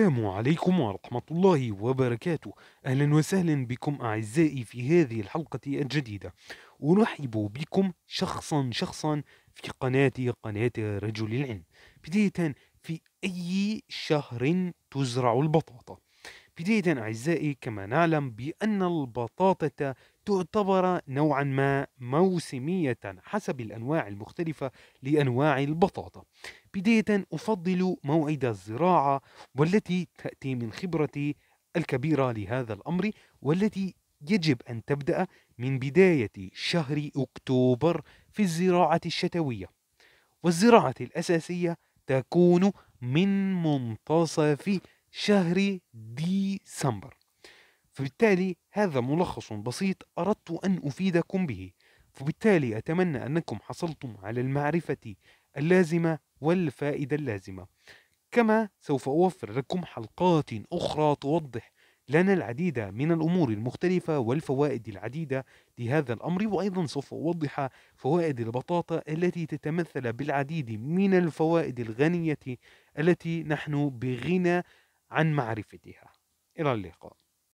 السلام عليكم ورحمة الله وبركاته أهلا وسهلا بكم أعزائي في هذه الحلقة الجديدة أرحب بكم شخصا شخصا في قناتي قناة رجل العلم بداية في أي شهر تزرع البطاطا بداية أعزائي كما نعلم بأن البطاطا تعتبر نوعا ما موسمية حسب الأنواع المختلفة لأنواع البطاطا بداية أفضل موعد الزراعة والتي تأتي من خبرتي الكبيرة لهذا الأمر والتي يجب أن تبدأ من بداية شهر أكتوبر في الزراعة الشتوية والزراعة الأساسية تكون من منتصف شهر ديسمبر فبالتالي هذا ملخص بسيط أردت أن أفيدكم به فبالتالي أتمنى أنكم حصلتم على المعرفة اللازمة والفائدة اللازمة كما سوف أوفر لكم حلقات أخرى توضح لنا العديد من الأمور المختلفة والفوائد العديدة لهذا الأمر وأيضا سوف أوضح فوائد البطاطا التي تتمثل بالعديد من الفوائد الغنية التي نحن بغنى عن معرفتها إلى اللقاء